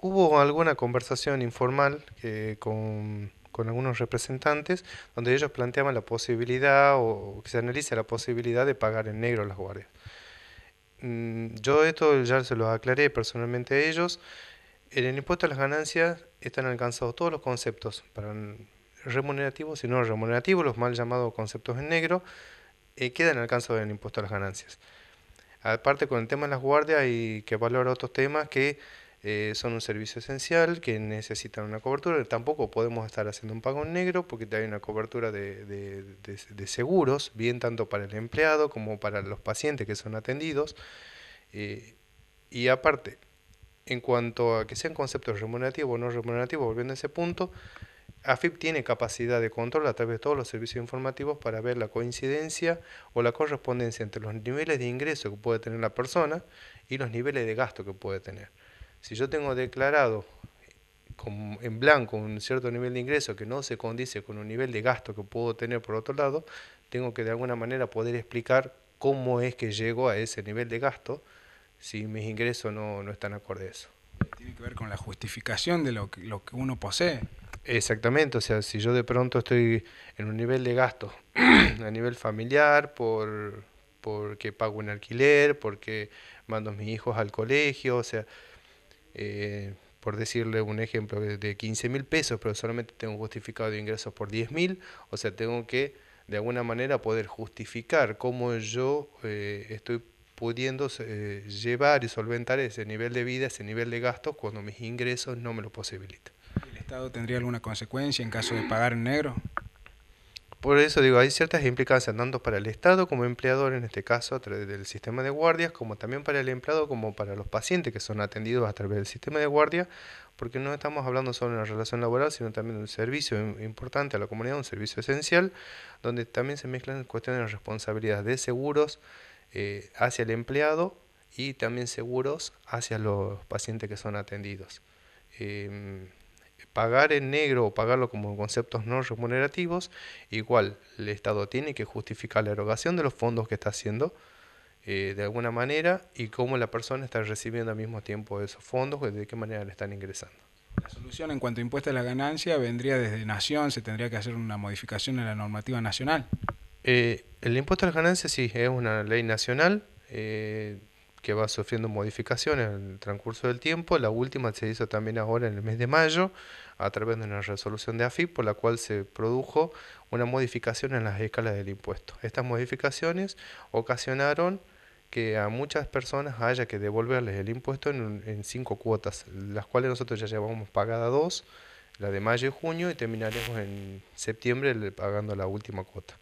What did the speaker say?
hubo alguna conversación informal eh, con, algunos representantes donde ellos planteaban la posibilidad o que se analice la posibilidad de pagar en negro las guardias. Mm, yo esto ya se lo aclaré personalmente a ellos. En el impuesto a las ganancias están alcanzados todos los conceptos, para remunerativos y no remunerativos, los mal llamados conceptos en negro, eh, quedan alcanzados en el impuesto a las ganancias. Aparte con el tema de las guardias y que valora otros temas que eh, son un servicio esencial que necesitan una cobertura. Tampoco podemos estar haciendo un pago en negro porque hay una cobertura de, seguros, bien tanto para el empleado como para los pacientes que son atendidos. Eh, y aparte, en cuanto a que sean conceptos remunerativos o no remunerativos, volviendo a ese punto, AFIP tiene capacidad de control a través de todos los servicios informativos para ver la coincidencia o la correspondencia entre los niveles de ingreso que puede tener la persona y los niveles de gasto que puede tener. Si yo tengo declarado en blanco un cierto nivel de ingreso que no se condice con un nivel de gasto que puedo tener por otro lado, tengo que de alguna manera poder explicar cómo es que llego a ese nivel de gasto si mis ingresos no, están acorde a eso. Tiene que ver con la justificación de lo que, lo que uno posee. Exactamente, o sea, si yo de pronto estoy en un nivel de gasto a nivel familiar, por porque pago un alquiler, porque mando a mis hijos al colegio, o sea, eh, por decirle un ejemplo, de 15 mil pesos, pero solamente tengo justificado de ingresos por 10 mil, o sea, tengo que de alguna manera poder justificar cómo yo eh, estoy pudiendo eh, llevar y solventar ese nivel de vida, ese nivel de gastos, cuando mis ingresos no me lo posibilitan. ¿El Estado tendría alguna consecuencia en caso de pagar en negro? Por eso digo, hay ciertas implicancias tanto para el Estado como empleador, en este caso a través del sistema de guardias, como también para el empleado, como para los pacientes que son atendidos a través del sistema de guardia, porque no estamos hablando solo de una relación laboral, sino también de un servicio importante a la comunidad, un servicio esencial, donde también se mezclan cuestiones de responsabilidad de seguros eh, hacia el empleado y también seguros hacia los pacientes que son atendidos. Em, pagar en negro o pagarlo como conceptos no remunerativos, igual el Estado tiene que justificar la erogación de los fondos que está haciendo eh, de alguna manera y cómo la persona está recibiendo al mismo tiempo esos fondos, de qué manera le están ingresando. La solución en cuanto a impuestos a la ganancia vendría desde Nación, se tendría que hacer una modificación en la normativa nacional. Eh, el impuesto a la ganancia sí, es una ley nacional. Eh, que va sufriendo modificaciones en el transcurso del tiempo. La última se hizo también ahora en el mes de mayo a través de una resolución de AFIP por la cual se produjo una modificación en las escalas del impuesto. Estas modificaciones ocasionaron que a muchas personas haya que devolverles el impuesto en, en cinco cuotas, las cuales nosotros ya llevamos pagada dos, la de mayo y junio, y terminaremos en septiembre pagando la última cuota.